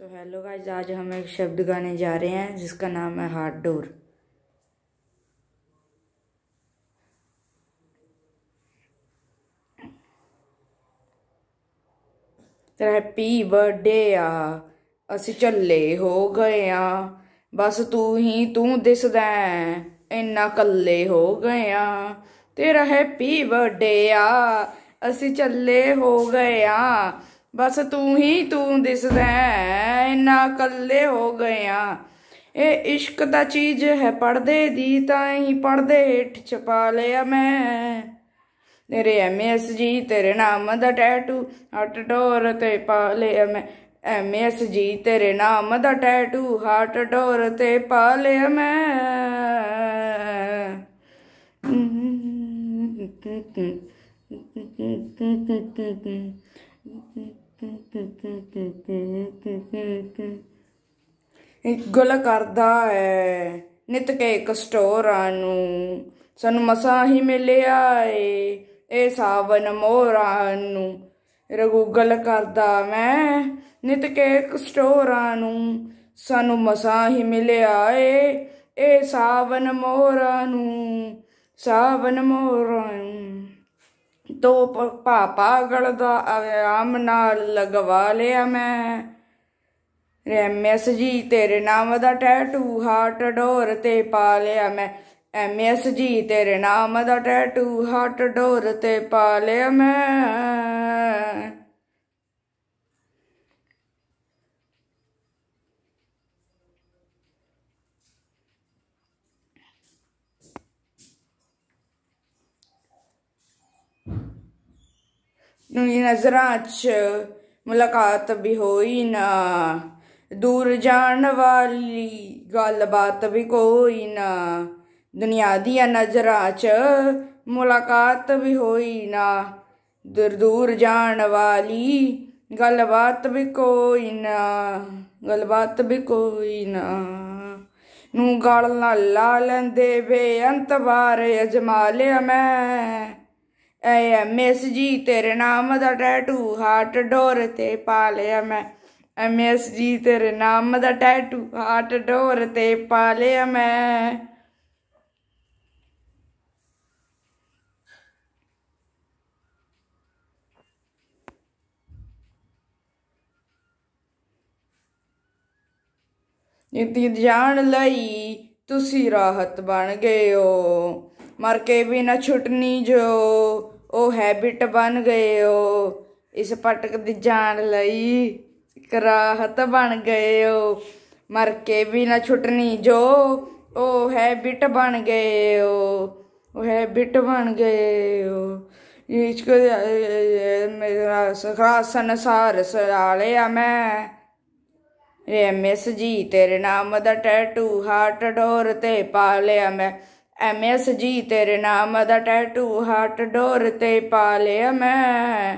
so hello guys आज हम एक शब्द गाने जा रहे हैं जिसका नाम है हार्ट डोर ਹੈਪੀ ਬਰਥਡੇ ਆ ਅਸੀਂ ਚੱਲੇ ਹੋ ਗਏ ਆ ਬਸ ਤੂੰ ਹੀ ਤੂੰ ਦਿਸਦਾ ਇੰਨਾ ਕੱਲੇ ਹੋ ਗਏ ਆ ਤੇਰਾ ਹੈਪੀ ਬਰਥਡੇ ਆ ਅਸੀਂ ਚੱਲੇ ਹੋ ਗਏ ਆ ਬਸ ਤੂੰ ਹੀ ਤੂੰ ਦਿਸਦਾ ਹੈ ਇੰਨਾ ਕੱਲੇ ਹੋ ਗਿਆ ਇਹ ਇਸ਼ਕ ਦਾ ਚੀਜ਼ ਹੈ ਪੜਦੇ ਦੀ ਤਾਂ ਹੀ ਪੜਦੇ ਹੇਠ ਛਪਾ ਲਿਆ ਮੈਂ ਤੇਰੇ ਐਸ ਜੀ ਤੇਰੇ ਨਾਮ ਦਾ ਟੈਟੂ ਹਟ ਡੋਰ ਤੇ ਪਾ ਲਿਆ ਮੈਂ ਐਮ ਐਸ ਜੀ ਤੇਰੇ ਨਾਮ ਦਾ ਟੈਟੂ ਹਟ ਡੋਰ ਤੇ ਪਾ ਲਿਆ ਮੈਂ ਗੁਲ ਕਰਦਾ ਹੈ ਨਿਤ ਕੇ ਕਸਟੋਰਾਂ ਨੂੰ ਸਾਨੂੰ ਮਸਾ ਹੀ ਮਿਲਿਆ ਏ ਇਹ ਸਾਵਨ ਮੋਰਾਂ ਨੂੰ ਰਗੂਗਲ ਕਰਦਾ ਮੈਂ ਨਿਤ ਕੇ ਕਸਟੋਰਾਂ ਨੂੰ ਸਾਨੂੰ ਮਸਾ ਹੀ ਮਿਲਿਆ ਏ ਇਹ ਸਾਵਨ ਮੋਰਾਂ ਨੂੰ ਸਾਵਨ ਮੋਰਾਂ ਨੂੰ ਤੋ ਪਾਪਾਗੜ ਦਾ ਆਰਾਮ ਨਾਲ ਲਗਵਾ ਲਿਆ ਮੈਂ ਐਮ ਐਸ ਜੀ ਤੇਰੇ ਨਾਮ ਦਾ ਟੈਟੂ ਹਾਰਟ ਡੋਰ ਤੇ ਪਾ ਲਿਆ ਮੈਂ ਐਮ ਐਸ ਜੀ ਤੇਰੇ ਨਾਮ ਦਾ ਟੈਟੂ ਹਾਰਟ ਡੋਰ ਤੇ ਪਾ ਲਿਆ ਮੈਂ ਨੂੰ ਨਜ਼ਰਾਂ 'ਚ ਮੁਲਾਕਾਤ ਵੀ ਹੋਈ ਨਾ ਦੂਰ ਜਾਣ ਵਾਲੀ ਗੱਲਬਾਤ ਵੀ ਕੋਈ ਨਾ ਦੁਨੀਆ ਦੀਆਂ ਨਜ਼ਰਾਂ 'ਚ ਮੁਲਾਕਾਤ ਵੀ ਹੋਈ ਨਾ ਦੂਰ ਦੂਰ ਜਾਣ ਵਾਲੀ ਗੱਲਬਾਤ ਵੀ ਕੋਈ ਨਾ ਗੱਲਬਾਤ ਵੀ ਕੋਈ ਨਾ ਨੂੰ ਗਲ ਨਾਲ ਲਾ ਲੈਂਦੇ ਬੇਅੰਤ ਵਾਰ ਅਜਮਾ ਲਿਆ ਮੈਂ ਐ ਐਮਐਸ ਜੀ ਤੇਰੇ ਨਾਮ ਦਾ ਟੈਟੂ ਹਾਰਟ ਡੋਰ ਤੇ ਪਾ ਲਿਆ ਮੈਂ ਐਮਐਸ ਜੀ ਤੇਰੇ ਨਾਮ ਦਾ ਟੈਟੂ ਹਾਰਟ ਡੋਰ ਤੇ ਪਾ ਲਿਆ ਮੈਂ ਇਤੀ ਜਾਣ ਲਈ ਤੁਸੀਂ ਰਾਹਤ ਬਣ ਗਏ ਹੋ ਮਰ ਕੇ ਵੀ ਨਾ ਛੁੱਟਣੀ ਜੋ ਉਹ ਹੈਬਿਟ ਬਣ ਗਏ ਹੋ ਇਸ ਪਟਕ ਦੀ ਜਾਣ ਲਈ ਕਰਾਹਤ ਬਣ ਗਏ ਹੋ ਮਰ ਕੇ ਵੀ ਨਾ ਛੁੱਟਣੀ ਜੋ ਉਹ ਹੈਬਿਟ ਬਣ ਗਏ ਹੋ ਉਹ ਹੈਬਿਟ ਬਣ ਗਏ ਹੋ ਇਸ ਕੋ ਮੇਰਾ ਸਖਾ ਸੰਸਾਰ ਸਰਾਲਿਆ ਮੈਂ ਰੇ ਐਮ ਜੀ ਤੇਰੇ ਨਾਮ ਦਾ ਟੈਟੂ ਹਾਰਟ ਡੋਰ ਤੇ ਪਾ ਲਿਆ ਮੈਂ ਐਮਐਸਜੀ ਤੇਰੇ ਨਾਮ ਦਾ ਟੈਟੂ ਹਾਰਟ ਡੋਰ ਤੇ ਪਾ ਲਿਆ ਮੈਂ